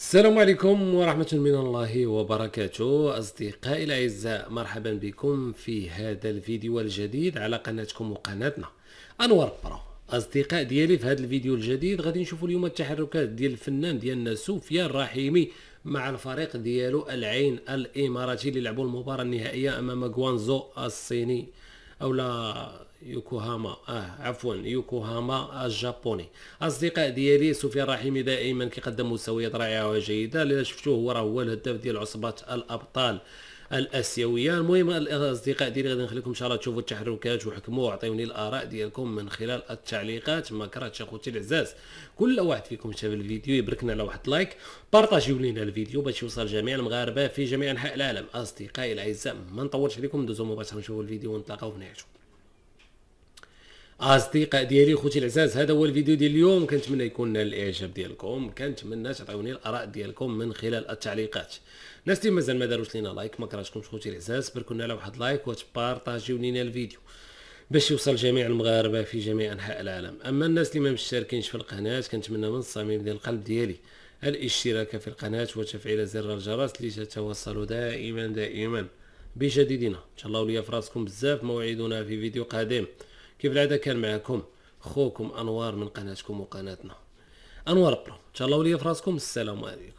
السلام عليكم ورحمة من الله وبركاته أصدقائي الأعزاء مرحبا بكم في هذا الفيديو الجديد على قناتكم وقناتنا أنور برو أصدقاء ديالي في هذا الفيديو الجديد غادي نشوفوا اليوم التحركات ديال الفنان ديالنا سفيان الرحيمي مع الفريق ديالو العين الإماراتي اللي لعبوا المباراة النهائية أمام غوانزو الصيني او لا يوكوهاما اه عفوا يوكوهاما آه، الجابوني اصدقاء ديالي سفيان رحيمي دائما كيقدم مستويات رائعه وجيده اللي شفتوه هو راه هو الهداف ديال عصبه الابطال الاسيويه المهم الاصدقاء ديالي غادي نخليكم ان شاء الله تشوفوا التحركات وحكموا وعطيوني الاراء ديالكم من خلال التعليقات ما كرهتش اخوتي العزاز كل واحد فيكم شاف الفيديو يبركنا على واحد لايك بارطاجيو لينا الفيديو باش يوصل جميع المغاربه في جميع انحاء العالم اصدقائي العزاء ما نطولش عليكم ندوزو مباشره نشوفوا الفيديو ونتلاقاو في نهايته اصدقاء ديالي خوتي العزاز هذا هو الفيديو ديال اليوم كنتمنى يكون نال الاعجاب ديالكم كنتمنى تعطيوني الاراء ديالكم من خلال التعليقات الناس اللي مازال ما داروش لينا لايك ما كرهتكمش خوتي العزاز بركونا على واحد لايك وتبارطاجيو لينا الفيديو باش يوصل جميع المغاربه في جميع انحاء العالم اما الناس اللي ما مشتركينش في القناه كنتمنى من الصميم ديال القلب ديالي الاشتراك في القناه وتفعيل زر الجرس لتتوصلوا دائما دائما بجديدنا الله ليا فراسكم بزاف موعدنا في فيديو قادم كيف العاده كان معكم خوكم انوار من قناتكم وقناتنا انوار برو ان شاء الله وليا في راسكم السلام عليكم